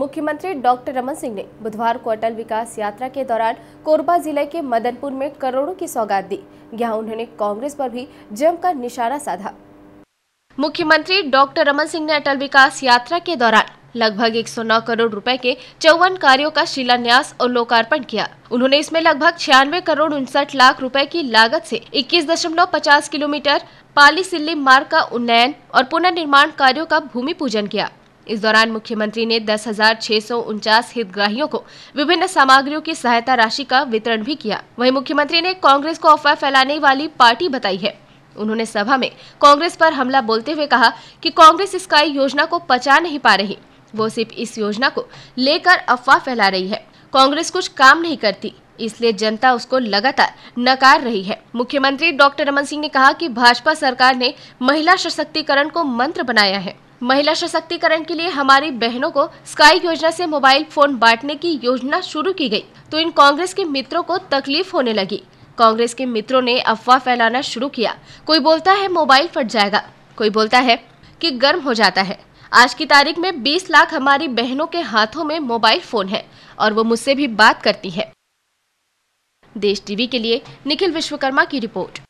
मुख्यमंत्री डॉक्टर रमन सिंह ने बुधवार को अटल विकास यात्रा के दौरान कोरबा जिले के मदनपुर में करोड़ों की सौगात दी यहाँ उन्होंने कांग्रेस पर भी जमकर निशाना साधा मुख्यमंत्री डॉक्टर रमन सिंह ने अटल विकास यात्रा के दौरान लगभग 109 करोड़ रुपए के चौवन कार्यों का शिलान्यास और लोकार्पण किया उन्होंने इसमें लगभग छियानवे करोड़ उनसठ लाख रुपए की लागत से 21.50 किलोमीटर पाली सिल्ली मार्ग का उन्नयन और पुनर्निर्माण कार्यों का भूमि पूजन किया इस दौरान मुख्यमंत्री ने दस हजार छह सौ उनचास हितग्राहियों को विभिन्न सामग्रियों की सहायता राशि का वितरण भी किया वहीं मुख्यमंत्री ने कांग्रेस को अफवाह फैलाने वाली पार्टी बताई है उन्होंने सभा में कांग्रेस पर हमला बोलते हुए कहा कि कांग्रेस स्काई योजना को पचा नहीं पा रही वो सिर्फ इस योजना को लेकर अफवाह फैला रही है कांग्रेस कुछ काम नहीं करती इसलिए जनता उसको लगातार नकार रही है मुख्यमंत्री डॉक्टर रमन सिंह ने कहा कि भाजपा सरकार ने महिला सशक्तिकरण को मंत्र बनाया है महिला सशक्तिकरण के लिए हमारी बहनों को स्काई योजना से मोबाइल फोन बांटने की योजना शुरू की गई तो इन कांग्रेस के मित्रों को तकलीफ होने लगी कांग्रेस के मित्रों ने अफवाह फैलाना शुरू किया कोई बोलता है मोबाइल फट जाएगा कोई बोलता है कि गर्म हो जाता है आज की तारीख में 20 लाख हमारी बहनों के हाथों में मोबाइल फोन है और वो मुझसे भी बात करती है देश टीवी के लिए निखिल विश्वकर्मा की रिपोर्ट